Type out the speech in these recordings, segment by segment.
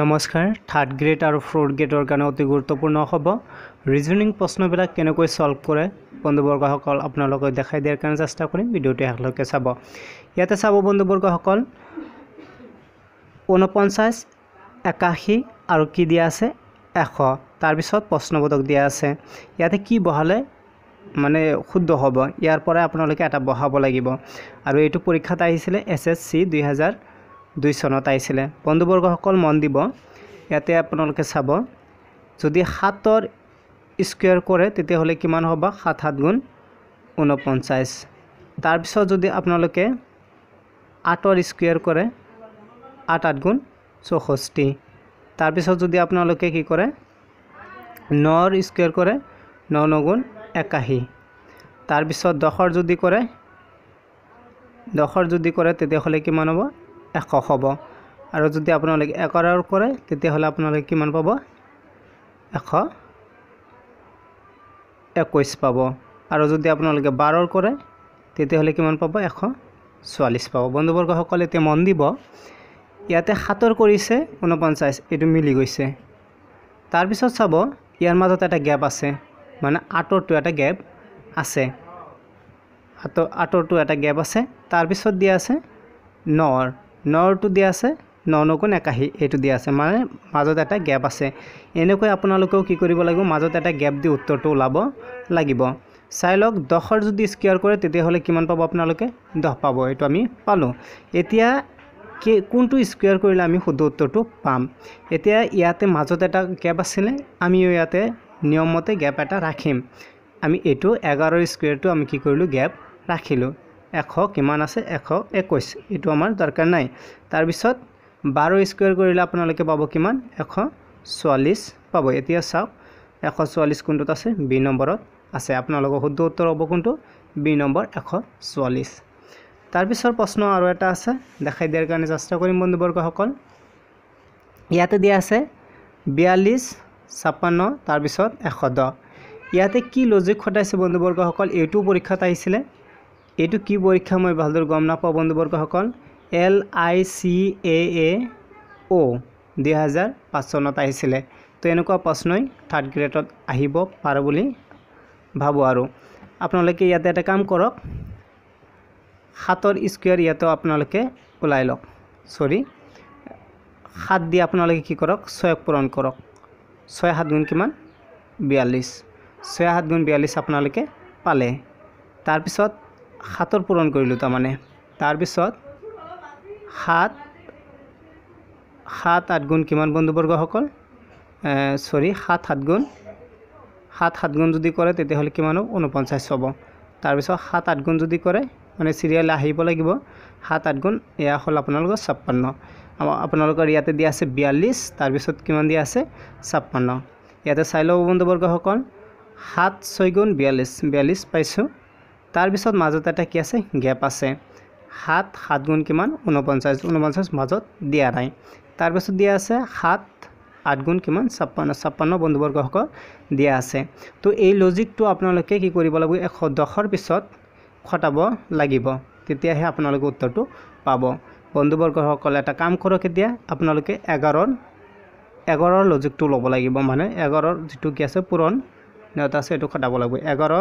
নমস্কাৰ third grade আৰু fourth গ্ৰেডৰ কাৰণে অতি গুৰুত্বপূৰ্ণ হ'ব ৰিজনিং প্ৰশ্নবিলাক কেনেকৈ ছল্ভ কৰে বন্ধুবৰ্গসকল আপোনালোকক দেখাই দিয়াৰ কাৰণে চেষ্টা কৰিম ভিডিঅ'টো শেষলৈকে চাব ইয়াতে চাব বন্ধুবৰ্গসকল ঊনপঞ্চাছ একাশী আৰু কি দিয়া আছে এশ তাৰপিছত প্ৰশ্নবোধক দিয়া আছে ইয়াতে কি বহালে মানে শুদ্ধ হ'ব ইয়াৰ পৰাই আপোনালোকে এটা বহাব লাগিব আৰু এইটো পৰীক্ষাত আহিছিলে এছ এছ চি দুহেজাৰ দুই চনত আহিছিলে বন্ধুবৰ্গসকল মন দিব ইয়াতে আপোনালোকে চাব যদি সাতৰ স্কুৱেৰ কৰে তেতিয়াহ'লে কিমান হ'ব সাত সাত গুণ ঊনপঞ্চাছ তাৰপিছত যদি আপোনালোকে আঠৰ স্কুৱেৰ কৰে আঠ আঠ গুণ চৌষষ্ঠি তাৰপিছত যদি আপোনালোকে কি কৰে নৰ স্কুৱেৰ কৰে ন ন গুণ একাশী তাৰপিছত দশৰ যদি কৰে দশৰ যদি কৰে তেতিয়াহ'লে কিমান হ'ব এশ হ'ব আৰু যদি আপোনালোকে এক অৰ্ডাৰ কৰে তেতিয়াহ'লে আপোনালোকে কিমান পাব এশ একৈছ পাব আৰু যদি আপোনালোকে বাৰৰ কৰে তেতিয়াহ'লে কিমান পাব এশ চৌৰাল্লিছ পাব বন্ধুবৰ্গসকলে এতিয়া মন দিব ইয়াতে সাতৰ কৰিছে ঊনপঞ্চাছ এইটো মিলি গৈছে তাৰপিছত চাব ইয়াৰ মাজত এটা গেপ আছে মানে আঁতৰটো এটা গেপ আছে আঁতৰ আঁতৰটো এটা গেপ আছে তাৰপিছত দিয়া আছে নৰ নটো দিয়া আছে ন নগুণ একাশী এইটো দিয়া আছে মানে মাজত এটা গেপ আছে এনেকৈ আপোনালোকেও কি কৰিব লাগিব মাজত এটা গেপ দি উত্তৰটো ওলাব লাগিব চাই লওক দহৰ যদি স্কুৱাৰ কৰে তেতিয়াহ'লে কিমান পাব আপোনালোকে দহ পাব এইটো আমি পালোঁ এতিয়া কে কোনটো স্কুৱাৰ কৰিলে আমি শুদ্ধ উত্তৰটো পাম এতিয়া ইয়াতে মাজত এটা গেপ আছিলে আমিও ইয়াতে নিয়মমতে গেপ এটা ৰাখিম আমি এইটো এগাৰৰ স্কুৱাৰটো আমি কি কৰিলোঁ গেপ ৰাখিলোঁ এশ কিমান আছে এশ একৈছ এইটো আমাৰ দৰকাৰ নাই তাৰপিছত বাৰ স্কুৱেৰ কৰিলে আপোনালোকে পাব কিমান এশ চৌৰাল্লিছ পাব এতিয়া চাওক এশ চৌৰাল্লিছ কোনটোত আছে বি নম্বৰত আছে আপোনালোকৰ শুদ্ধ উত্তৰ হ'ব কোনটো বি নম্বৰ এশ চৌৰাল্লিছ তাৰপিছৰ প্ৰশ্ন আৰু এটা আছে দেখাই দিয়াৰ কাৰণে চেষ্টা কৰিম বন্ধুবৰ্গসকল ইয়াতে দিয়া আছে বিয়াল্লিছ ছাপন্ন তাৰপিছত এশ দহ ইয়াতে কি লজিক খটাইছে বন্ধুবৰ্গসকল এইটো পৰীক্ষাত আহিছিলে এইটো কি পৰীক্ষা মই ভালদৰে গম নাপাওঁ বন্ধুবৰ্গসকল এল আই চি এ এ অ' দুহেজাৰ পাঁচ চনত আহিছিলে তো এনেকুৱা প্ৰশ্নই থাৰ্ড গ্ৰেডত আহিব পাৰে বুলি ভাবোঁ আৰু আপোনালোকে ইয়াতে এটা কাম কৰক সাতৰ স্কুৱেৰ ইয়াতে আপোনালোকে ওলাই লওক চৰি সাত দি আপোনালোকে কি কৰক ছয়ক পূৰণ কৰক ছয় সাত গুণ কিমান বিয়াল্লিছ ছয় সাত গুণ বিয়াল্লিছ আপোনালোকে পালে তাৰপিছত সাতৰ পূৰণ কৰিলোঁ তাৰমানে তাৰপিছত সাত সাত আঠ গুণ কিমান বন্ধুবৰ্গসকল চৰি সাত সাত গুণ সাত সাত গুণ যদি কৰে তেতিয়াহ'লে কিমান হ'ব ঊনপঞ্চাছ হ'ব তাৰপিছত সাত আঠ গুণ যদি কৰে মানে চিৰিয়েল আহিব লাগিব সাত আঠ গুণ এয়া হ'ল আপোনালোকৰ ছাপ্পন্ন আপোনালোকৰ ইয়াতে দিয়া আছে বিয়াল্লিছ তাৰপিছত কিমান দিয়া আছে ছাপ্পন্ন ইয়াতে চাই ল'ব বন্ধুবৰ্গসকল সাত ছয় গুণ বিয়াল্লিছ বিয়াল্লিছ পাইছোঁ তাৰপিছত মাজত এটা কি আছে গেপ আছে সাত সাত গুণ কিমান ঊনপঞ্চাছ ঊনপঞ্চাছ মাজত দিয়া নাই তাৰপিছত দিয়া আছে সাত আঠ গুণ কিমান ছাপন্ন ছাপন্ন বন্ধুবৰ্গসকল দিয়া আছে তো এই লজিকটো আপোনালোকে কি কৰিব লাগিব এশ দহৰ পিছত খটাব লাগিব তেতিয়াহে আপোনালোকে উত্তৰটো পাব বন্ধুবৰ্গসকলে এটা কাম কৰক এতিয়া আপোনালোকে এঘাৰৰ এঘাৰৰ লজিকটো ল'ব লাগিব মানে এঘাৰৰ যিটো কি আছে পূৰণ আছে সেইটো খটাব লাগিব এঘাৰ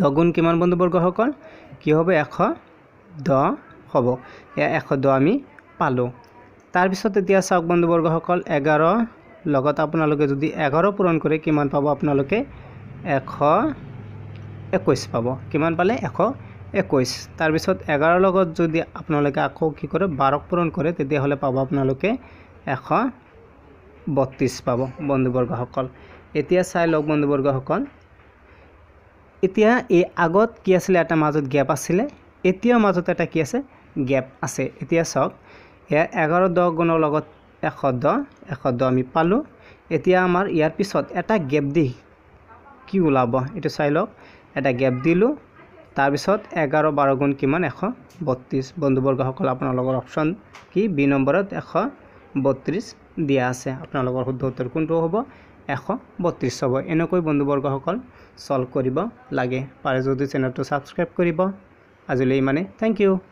দগুণ কিমান বন্ধুবৰ্গসকল কি হ'ব এশ দহ হ'ব এশ দহ আমি পালোঁ তাৰপিছত এতিয়া চাওক বন্ধুবৰ্গসকল এঘাৰ লগত আপোনালোকে যদি এঘাৰ পূৰণ কৰে কিমান পাব আপোনালোকে এশ একৈছ পাব কিমান পালে এশ একৈছ তাৰপিছত এঘাৰ লগত যদি আপোনালোকে আকৌ কি কৰে বাৰক পূৰণ কৰে তেতিয়াহ'লে পাব আপোনালোকে এশ বত্ৰিছ পাব বন্ধুবৰ্গসকল এতিয়া চাই লওক বন্ধুবৰ্গসকল এতিয়া এই আগত কি আছিলে এটা মাজত গেপ আছিলে এতিয়াও মাজত এটা কি আছে গেপ আছে এতিয়া চাওক ইয়াৰ এঘাৰ দহ গুণৰ লগত এশ দহ এশ দহ আমি পালোঁ এতিয়া আমাৰ ইয়াৰ পিছত এটা গেপ দি কি ওলাব এইটো চাই লওক এটা গেপ দিলোঁ তাৰপিছত এঘাৰ বাৰ গুণ কিমান এশ বত্ৰিছ বন্ধুবৰ্গসকল আপোনালোকৰ অপশ্যন কি বি নম্বৰত এশ বত্ৰিছ দিয়া আছে আপোনালোকৰ শুদ্ধ উত্তৰ কোনটো হ'ব এশ বত্ৰিছ হ'ব এনেকৈ বন্ধুবৰ্গসকল ছল্ভ কৰিব লাগে পাৰে যদি চেনেলটো ছাবস্ক্ৰাইব কৰিব আজিলৈ ইমানেই থেংক ইউ